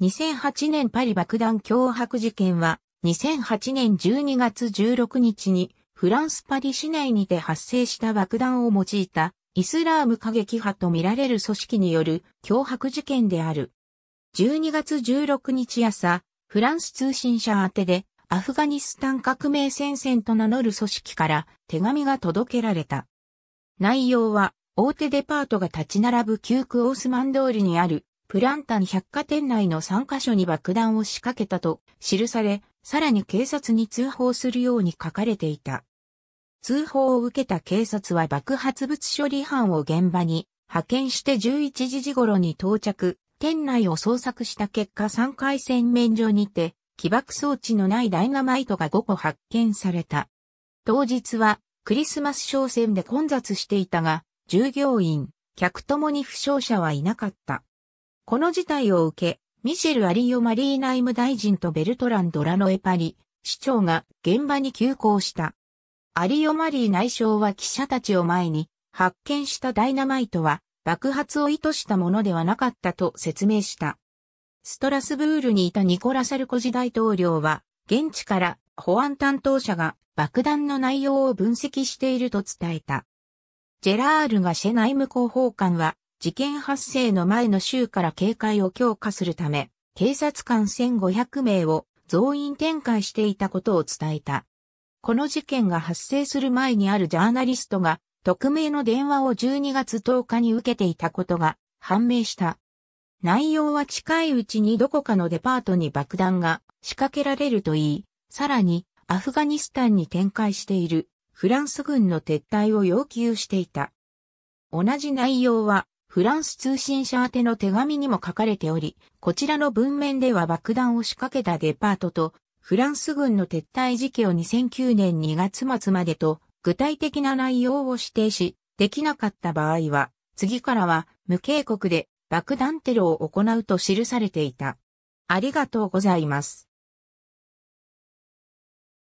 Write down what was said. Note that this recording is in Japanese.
2008年パリ爆弾脅迫事件は、2008年12月16日に、フランスパリ市内にて発生した爆弾を用いた、イスラーム過激派とみられる組織による脅迫事件である。12月16日朝、フランス通信社宛てで、アフガニスタン革命戦線と名乗る組織から手紙が届けられた。内容は、大手デパートが立ち並ぶ旧クオースマン通りにあるプランタン百貨店内の3カ所に爆弾を仕掛けたと記され、さらに警察に通報するように書かれていた。通報を受けた警察は爆発物処理班を現場に派遣して11時時頃に到着、店内を捜索した結果3回洗面所にて起爆装置のないダイナマイトが5個発見された。当日はクリスマス商戦で混雑していたが、従業員、客ともに負傷者はいなかった。この事態を受け、ミシェル・アリオ・マリーナイム大臣とベルトランド・ラノエ・パリ、市長が現場に急行した。アリオ・マリー内相は記者たちを前に、発見したダイナマイトは爆発を意図したものではなかったと説明した。ストラスブールにいたニコラ・サルコジ大統領は、現地から保安担当者が爆弾の内容を分析していると伝えた。ジェラールがシェ内務広報官は、事件発生の前の週から警戒を強化するため、警察官1500名を増員展開していたことを伝えた。この事件が発生する前にあるジャーナリストが、匿名の電話を12月10日に受けていたことが判明した。内容は近いうちにどこかのデパートに爆弾が仕掛けられるといい、さらにアフガニスタンに展開しているフランス軍の撤退を要求していた。同じ内容はフランス通信社宛ての手紙にも書かれており、こちらの文面では爆弾を仕掛けたデパートと、フランス軍の撤退時期を2009年2月末までと、具体的な内容を指定し、できなかった場合は、次からは無警告で爆弾テロを行うと記されていた。ありがとうございます。